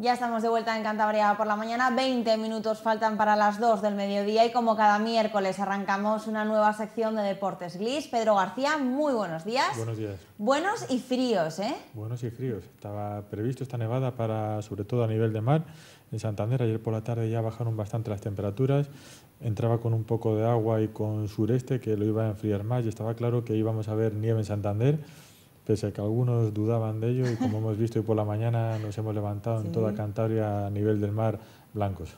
Ya estamos de vuelta en Cantabria por la mañana, 20 minutos faltan para las 2 del mediodía y como cada miércoles arrancamos una nueva sección de Deportes Glis. Pedro García, muy buenos días. Buenos días. Buenos y fríos, ¿eh? Buenos y fríos. Estaba previsto esta nevada para, sobre todo a nivel de mar, en Santander. Ayer por la tarde ya bajaron bastante las temperaturas. Entraba con un poco de agua y con sureste que lo iba a enfriar más y estaba claro que íbamos a ver nieve en Santander pese a que algunos dudaban de ello y como hemos visto hoy por la mañana nos hemos levantado en toda Cantabria a nivel del mar blancos.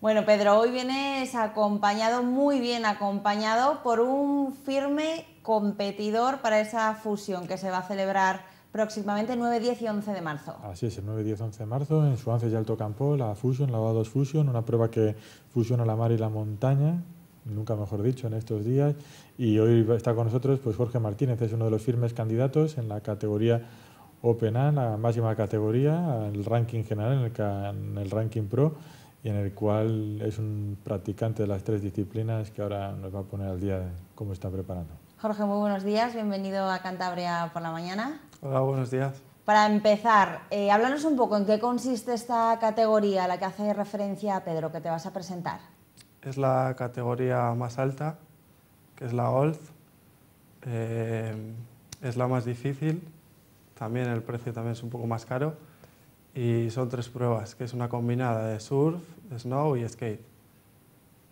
Bueno, Pedro, hoy vienes acompañado, muy bien acompañado, por un firme competidor para esa fusión que se va a celebrar próximamente 9, 10 y 11 de marzo. Así es, el 9, 10, 11 de marzo en Suances y Alto Campo, la fusión la OA2 Fusion, una prueba que fusiona la mar y la montaña, nunca mejor dicho, en estos días. Y hoy está con nosotros pues, Jorge Martínez, es uno de los firmes candidatos en la categoría Open A, la máxima categoría, el ranking general, en el, ranking pro, y en el cual es un practicante de las tres disciplinas que ahora nos va a poner al día cómo está preparando. Jorge, muy buenos días, bienvenido a Cantabria por la mañana. Hola, buenos días. Para empezar, eh, háblanos un poco en qué consiste esta categoría a la que hace referencia Pedro, que te vas a presentar es la categoría más alta, que es la Gold. Eh, es la más difícil, también el precio también es un poco más caro. Y son tres pruebas, que es una combinada de surf, snow y skate.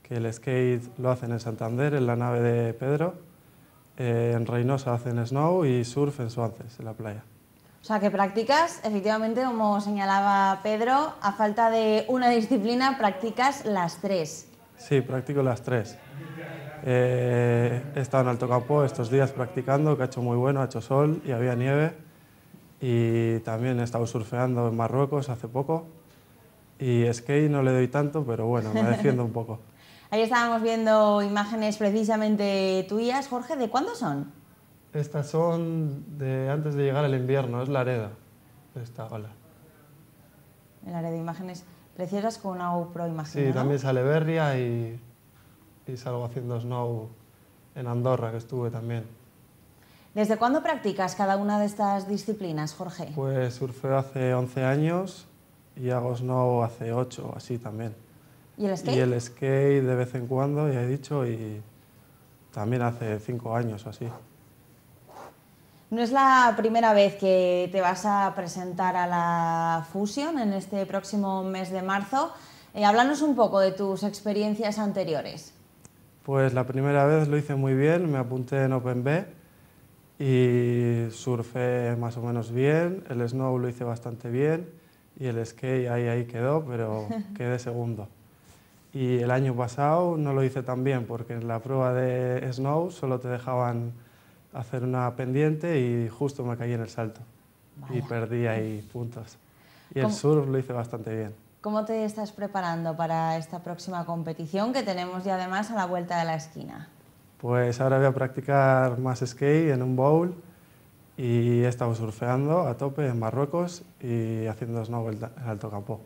Que el skate lo hacen en Santander, en la nave de Pedro. Eh, en Reynosa hacen snow y surf en Suances, en la playa. O sea, que practicas, efectivamente, como señalaba Pedro, a falta de una disciplina, practicas las tres. Sí, practico las tres. Eh, he estado en Alto Capó estos días practicando, que ha hecho muy bueno, ha hecho sol y había nieve. Y también he estado surfeando en Marruecos hace poco. Y skate no le doy tanto, pero bueno, me defiendo un poco. Ahí estábamos viendo imágenes precisamente tuyas, Jorge. ¿De cuándo son? Estas son de antes de llegar el invierno, es la Areda, esta ola. El de imágenes Prefieres con una GoPro, imagino, Sí, también sale Berria y, y salgo haciendo snow en Andorra, que estuve también. ¿Desde cuándo practicas cada una de estas disciplinas, Jorge? Pues surfeo hace 11 años y hago snow hace 8, así también. ¿Y el skate? Y el skate de vez en cuando, ya he dicho, y también hace 5 años o así. No es la primera vez que te vas a presentar a la Fusion en este próximo mes de marzo. Eh, háblanos un poco de tus experiencias anteriores. Pues la primera vez lo hice muy bien, me apunté en Open B y surfé más o menos bien, el snow lo hice bastante bien y el skate ahí, ahí quedó, pero quedé segundo. Y el año pasado no lo hice tan bien porque en la prueba de snow solo te dejaban hacer una pendiente y justo me caí en el salto. Y perdí ahí puntos. Y el surf lo hice bastante bien. ¿Cómo te estás preparando para esta próxima competición que tenemos ya además a la vuelta de la esquina? Pues ahora voy a practicar más skate en un bowl y he estado surfeando a tope en Marruecos y haciendo snowboard en Alto Campo.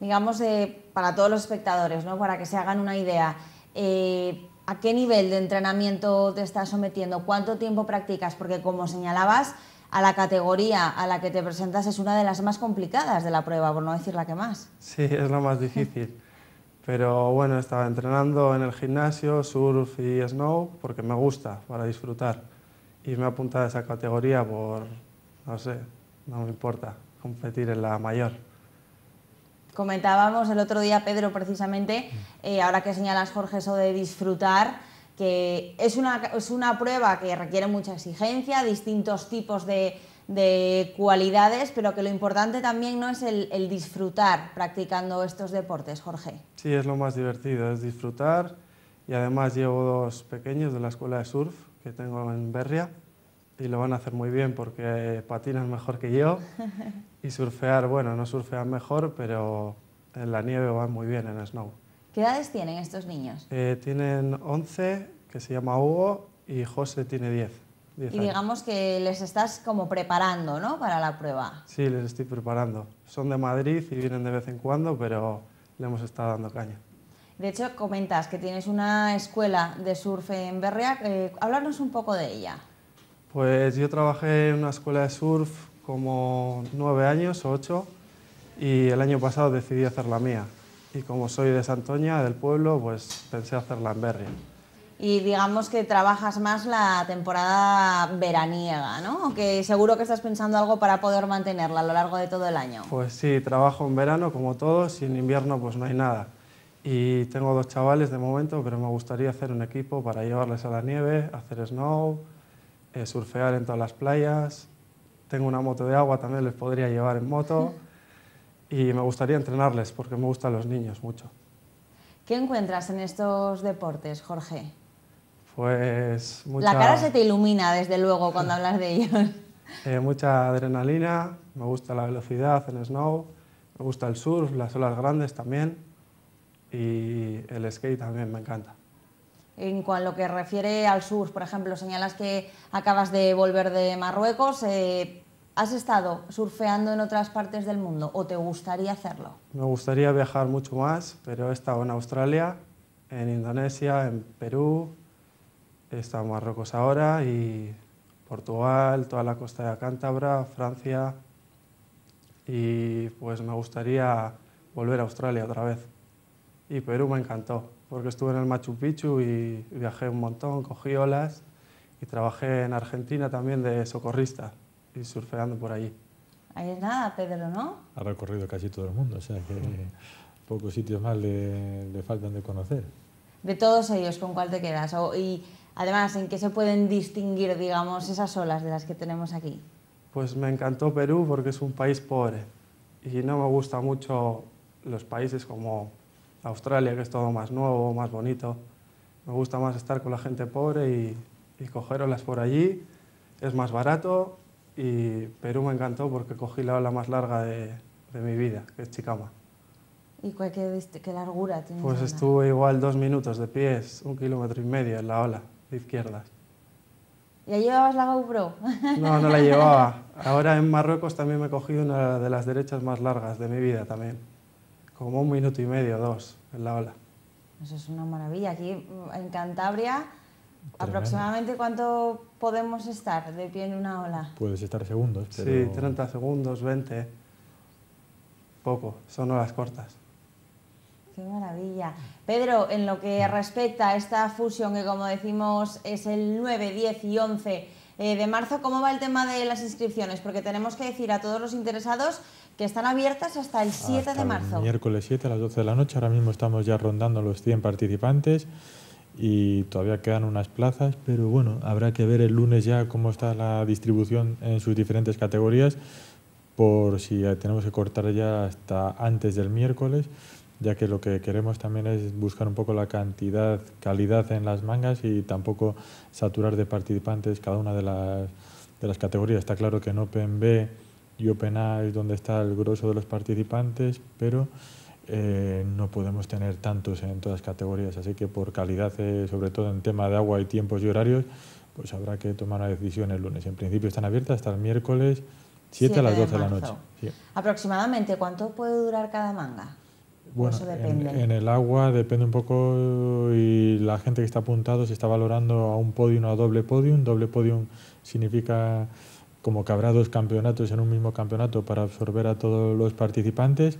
Digamos, eh, para todos los espectadores, ¿no? para que se hagan una idea, eh, a qué nivel de entrenamiento te estás sometiendo, cuánto tiempo practicas, porque como señalabas, a la categoría a la que te presentas es una de las más complicadas de la prueba, por no decir la que más. Sí, es la más difícil. Pero bueno, estaba entrenando en el gimnasio, surf y snow, porque me gusta, para disfrutar. Y me he apuntado a esa categoría por, no sé, no me importa, competir en la mayor. Comentábamos el otro día, Pedro, precisamente, mm. eh, ahora que señalas, Jorge, eso de disfrutar, que es una, es una prueba que requiere mucha exigencia, distintos tipos de, cualidades, pero que lo importante también no es el, el, disfrutar practicando estos deportes, Jorge. Sí, es lo más divertido, es disfrutar y además llevo dos pequeños de la escuela de surf que tengo en Berria y lo van a hacer muy bien porque patinan mejor que yo y surfear, bueno, no surfean mejor, pero en la nieve van muy bien en snow. ¿Qué edades tienen estos niños? Eh, tienen 11, que se llama Hugo, y José tiene 10. y digamos que les estás como preparando, ¿no? Para la prueba. Sí, les estoy preparando. Son de Madrid y vienen de vez en cuando, pero le hemos estado dando caña. De hecho, comentas que tienes una escuela de surf en Berrea ...hablarnos eh, háblanos un poco de ella. Pues yo trabajé en una escuela de surf como nueve años o ocho y el año pasado decidí hacer la mía. Y como soy de Santoña, del pueblo, pues pensé hacerla en Berry. Y digamos que trabajas más la temporada veraniega, ¿no? que seguro que estás pensando algo para poder mantenerla a lo largo de todo el año. Pues sí, trabajo en verano como todos y en invierno pues no hay nada. Y tengo dos chavales de momento, pero me gustaría hacer un equipo para llevarles a la nieve, hacer snow, eh, surfear en todas las playas, tengo una moto de agua, también les podría llevar en moto y me gustaría entrenarles porque me gustan los niños mucho. ¿Qué encuentras en estos deportes, Jorge? Pues mucha... La cara se te ilumina, desde luego, cuando hablas de ellos. Eh, mucha adrenalina, me gusta la velocidad en snow, me gusta el surf, las olas grandes también y el skate también me encanta. En cuanto lo que refiere al sur, por ejemplo, señalas que acabas de volver de Marruecos. Eh, ¿Has estado surfeando en otras partes del mundo o te gustaría hacerlo? Me gustaría viajar mucho más, pero he estado en Australia, en Indonesia, en Perú, he estado en Marruecos ahora y Portugal, toda la costa de Cántabra, Francia y pues me gustaría volver a Australia otra vez. Y Perú me encantó porque estuve en el Machu Picchu y viajé un montón, cogí olas y trabajé en Argentina también de socorrista y surfeando por allí. Ahí es nada, Pedro, ¿no? Ha recorrido casi todo el mundo, o sea que pocos sitios más le, faltan de conocer. De todos ellos, ¿con cuál te quedas? O, y además, ¿en qué se pueden distinguir, digamos, esas olas de las que tenemos aquí? Pues me encantó Perú porque es un país pobre y no me gusta mucho los países como Australia, que es todo más nuevo, más bonito. Me gusta más estar con la gente pobre y, y olas por allí. Es más barato y Perú me encantó porque cogí la ola más larga de, mi vida, que es Chicama. ¿Y cuál, qué, qué, largura tiene? Pues estuve igual dos minutos de pies, un kilómetro y medio en la ola de izquierdas. ¿Y llevabas la GoPro? No, no la llevaba. Ahora en Marruecos también me he cogido una de las derechas más largas de mi vida también como un minuto y medio, dos, en la ola. Eso es una maravilla. Aquí mm, en Cantabria, aproximadamente cuánto podemos estar de pie en una ola. Puedes estar segundos, pero... Sí, 30 segundos, 20. Poco, son olas cortas. Qué maravilla. Pedro, en lo que respecta a esta fusión que como decimos es el 9, 10 y 11, eh, de marzo. ¿Cómo va el tema de las inscripciones? Porque tenemos que decir a todos los interesados que están abiertas hasta el 7 de marzo. miércoles 7 a las 12 de la noche. Ahora mismo estamos ya rondando los 100 participantes y todavía quedan unas plazas, pero bueno, habrá que ver el lunes ya cómo está la distribución en sus diferentes categorías por si eh, tenemos que cortar ya hasta antes del miércoles ya que lo que queremos también es buscar un poco la cantidad, calidad en las mangas y tampoco saturar de participantes cada una de las, de las categorías. Está claro que en Open B y Open A es donde está el grueso de los participantes, pero eh, no podemos tener tantos en todas las categorías, así que por calidad, eh, sobre todo en tema de agua y tiempos y horarios, pues habrá que tomar una decisión el lunes. En principio están abiertas hasta el miércoles 7 a las 12 de, la noche. ¿Aproximadamente cuánto puede durar cada manga? Bueno, En, el agua depende un poco eh, y la gente que está apuntado se está valorando a un podium o a doble podium. Doble podium significa como que habrá dos campeonatos en un mismo campeonato para absorber a todos los participantes,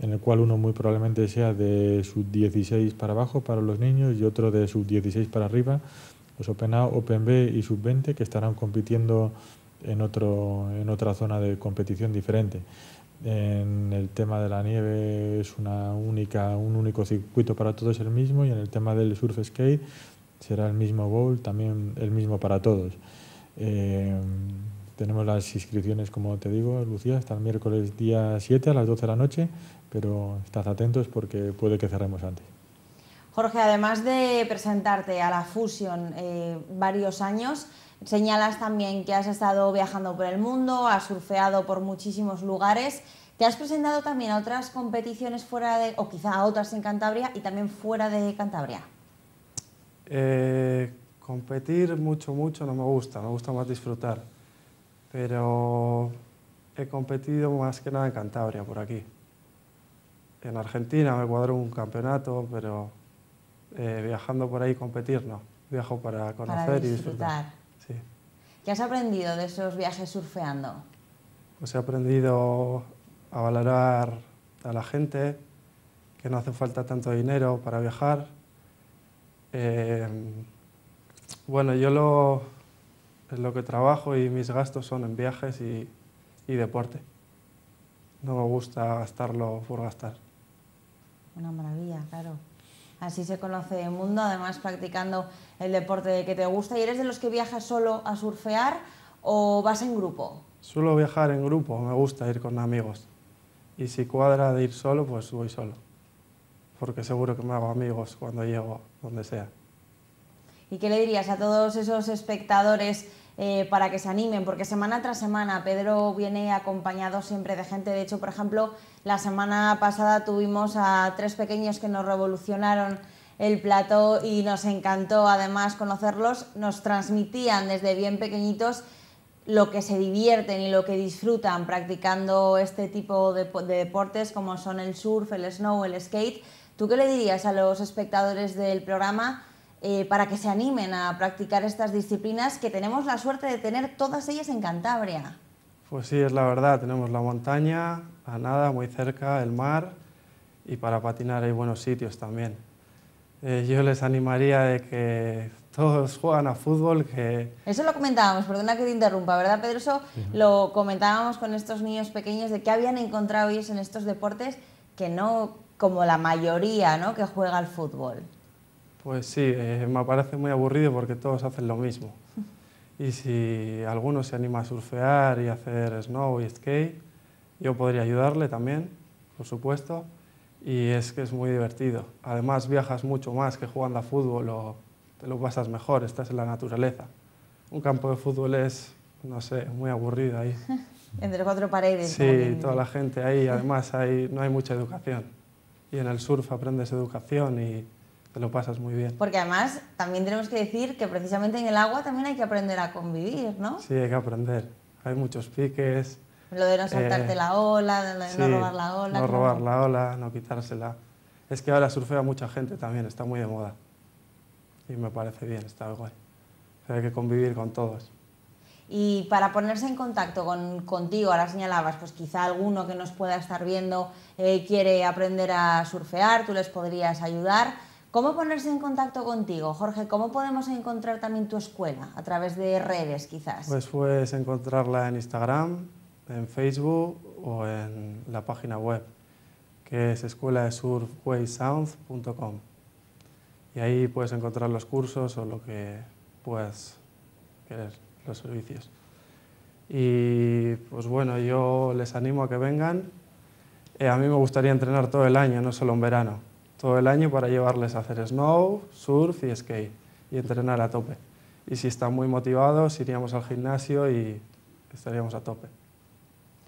en el cual uno muy probablemente sea de sub-16 para abajo para los niños y otro de sub-16 para arriba, los Open A, Open B y sub-20 que estarán compitiendo en, otro, en otra zona de competición diferente. En el tema de la nieve es una única, un único circuito para todos el mismo y en el tema del surf skate será el mismo bowl, también el mismo para todos. Em, tenemos las inscripciones, como te digo, Lucía, hasta el miércoles día 7 a las 12 de la noche, pero estad atentos porque puede que cerremos antes. Jorge, además de presentarte a la Fusion eh, varios años, señalas también que has estado viajando por el mundo, has surfeado por muchísimos lugares. Te has presentado también a otras competiciones fuera de, o quizá a otras en Cantabria y también fuera de Cantabria. Eh, competir mucho, mucho no me gusta, me gusta más disfrutar. Pero he competido más que nada en Cantabria, por aquí. En Argentina me cuadró un campeonato, pero eh, viajando por ahí competir, no. Viajo para conocer y disfrutar. Sí. ¿Qué has aprendido de esos viajes surfeando? Pues he aprendido a valorar a la gente, que no hace falta tanto dinero para viajar. Eh, bueno, yo lo, lo que trabajo y mis gastos son en viajes y deporte. No me gusta gastarlo por gastar. Una maravilla, claro. Así se conoce el mundo, además practicando el deporte que te gusta. ¿Y eres de los que viajas solo a surfear o vas en grupo? Suelo viajar en grupo, me gusta ir con amigos. Y si cuadra de ir solo, pues voy solo. Porque seguro que me hago amigos cuando llego, donde sea. ¿Y qué le dirías a todos esos espectadores eh, para que se animen, porque semana tras semana Pedro viene acompañado siempre de gente. De hecho, por ejemplo, la semana pasada tuvimos a tres pequeños que nos revolucionaron el plato y nos encantó además conocerlos. Nos transmitían desde bien pequeñitos lo que se divierten y lo que disfrutan practicando este tipo de deportes como son el surf, el snow, el skate. ¿Tú qué le dirías a los espectadores del programa? Eh, para que se animen a practicar estas disciplinas que tenemos la suerte de tener todas ellas en Cantabria. Pues sí, es la verdad, tenemos la montaña, la nada muy cerca, el mar y para patinar hay buenos sitios también. Eh, yo les animaría de que todos juegan a fútbol. Que... Eso lo comentábamos, perdona que te interrumpa, ¿verdad Pedro? Eso lo comentábamos con estos niños pequeños de qué habían encontrado ellos en estos deportes que no como la mayoría ¿no? que juega al fútbol. Pues sí, eh, me parece muy aburrido porque todos hacen lo mismo. Y si alguno se anima a surfear y hacer snow y skate, yo podría ayudarle también, por supuesto. Y es que es muy divertido. Además viajas mucho más que jugando a fútbol o te lo pasas mejor, estás en la naturaleza. Un campo de fútbol es, no sé, muy aburrido ahí. Entre cuatro paredes. Sí, toda la gente ahí. Además no hay mucha educación. Y en el surf aprendes educación y te lo pasas muy bien. Porque además también tenemos que decir que precisamente en el agua también hay que aprender a convivir, ¿no? Sí, hay que aprender. Hay muchos piques. Lo de no saltarte eh, la ola, no robar la ola. No robar la ola, no quitársela. Es que ahora surfea mucha gente también, está muy de moda. Y me parece bien, está guay. hay que convivir con todos. Y para ponerse en contacto con, contigo, ahora señalabas, pues quizá alguno que nos pueda estar viendo eh, quiere aprender a surfear, tú les podrías ayudar. ¿Cómo ponerse en contacto contigo, Jorge? ¿Cómo podemos encontrar también tu escuela? A través de redes, quizás. Pues puedes encontrarla en Instagram, en Facebook o en la página web, que es escuela de escueladesurfwaysound.com. Y ahí puedes encontrar los cursos o lo que puedas querer, los servicios. Y pues bueno, yo les animo a que vengan. Eh, a mí me gustaría entrenar todo el año, no solo en verano todo el año para llevarles a hacer snow, surf y skate y entrenar a tope. Y si están muy motivados, iríamos al gimnasio y estaríamos a tope.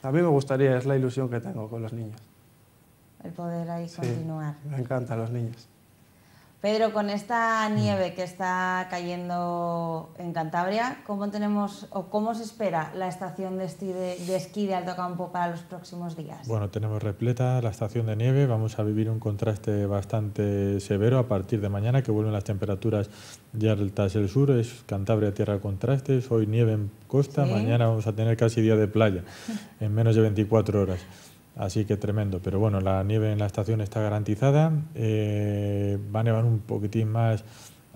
A mí me gustaría, es la ilusión que tengo con los niños. El poder ahí continuar. Me encantan los niños. Pedro, con esta mm. nieve que está cayendo en Cantabria, ¿cómo tenemos o cómo se espera la estación de esquí de, Alto Campo para los próximos días? Bueno, tenemos repleta la estación de nieve, vamos a vivir un contraste bastante severo a partir de mañana que vuelven las temperaturas ya altas el sur, es Cantabria tierra de contrastes, hoy nieve en costa, mañana vamos a tener casi día de playa en menos de 24 horas. Así que tremendo. Pero bueno, la nieve en la estación está garantizada. Van eh, va a nevar un poquitín más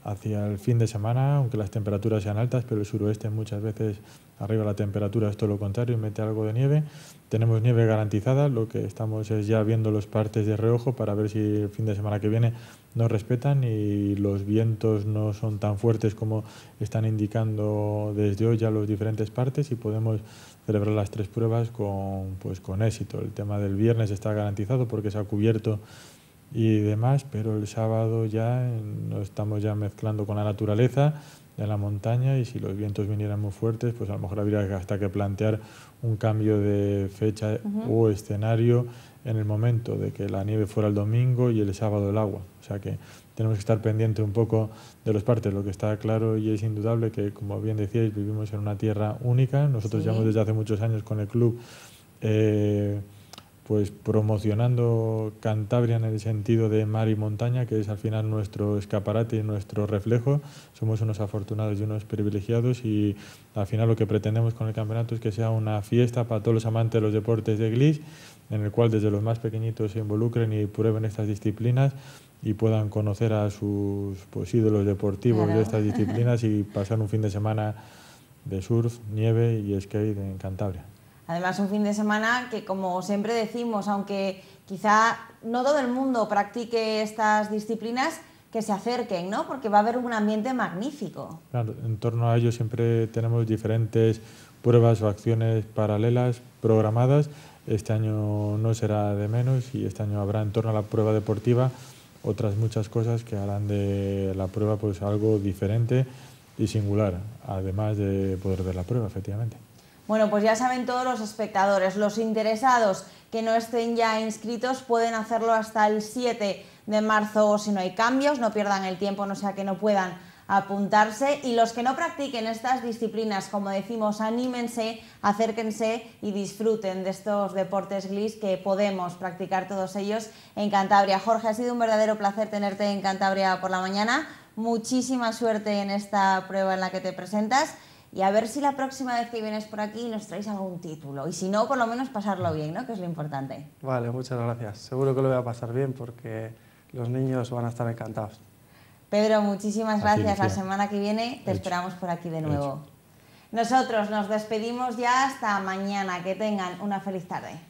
hacia el fin de semana, aunque las temperaturas sean altas, pero el suroeste muchas veces arriba la temperatura es todo lo contrario y mete algo de nieve. Tenemos nieve garantizada, lo que estamos es ya viendo los partes de reojo para ver si el fin de semana que viene nos respetan y los vientos no son tan fuertes como están indicando desde hoy ya los diferentes partes y podemos celebrar las tres pruebas con, pues, con éxito. El tema del viernes está garantizado porque se ha cubierto y demás, pero el sábado ya nos estamos ya mezclando con la naturaleza, en la montaña y si los vientos vinieran muy fuertes, pues a lo mejor habría hasta que plantear un cambio de fecha o escenario en el momento de que la nieve fuera el domingo y el sábado el agua. O sea que tenemos que estar pendiente un poco de los partes. Lo que está claro y es indudable que, como bien decíais, vivimos en una tierra única. Nosotros llevamos desde hace muchos años con el club eh, pues promocionando Cantabria en el sentido de mar y montaña, que es al final nuestro escaparate y nuestro reflejo. Somos unos afortunados y unos privilegiados y al final lo que pretendemos con el campeonato es que sea una fiesta para todos los amantes de los deportes de glis en el cual desde los más pequeñitos se involucren y prueben estas disciplinas y puedan conocer a sus pues, ídolos deportivos de estas disciplinas y pasar un fin de semana de surf, nieve y skate en Cantabria. Además, un fin de semana que, como siempre decimos, aunque quizá no todo el mundo practique estas disciplinas, que se acerquen, ¿no? Porque va a haber un ambiente magnífico. Claro, en torno a ello siempre tenemos diferentes pruebas o acciones paralelas programadas. Este año no será de menos y este año habrá en torno a la prueba deportiva otras muchas cosas que harán de la prueba pues algo diferente y singular, además de poder ver la prueba, efectivamente. Bueno, pues ya saben todos los espectadores, los interesados que no estén ya inscritos pueden hacerlo hasta el 7 de marzo o si no hay cambios, no pierdan el tiempo, no sea que no puedan apuntarse y los que no practiquen estas disciplinas, como decimos, anímense, acérquense y disfruten de estos deportes gliss que podemos practicar todos ellos en Cantabria. Jorge, ha sido un verdadero placer tenerte en Cantabria por la mañana. Muchísima suerte en esta prueba en la que te presentas y a ver si la próxima vez que vienes por aquí nos traes algún título. Y si no, por lo menos pasarlo bien, ¿no? Que es lo importante. Vale, muchas gracias. Seguro que lo voy a pasar bien porque los niños van a estar encantados. Pedro, muchísimas gracias. La semana que viene te esperamos por aquí de nuevo. Nosotros nos despedimos ya hasta mañana. Que tengan una feliz tarde.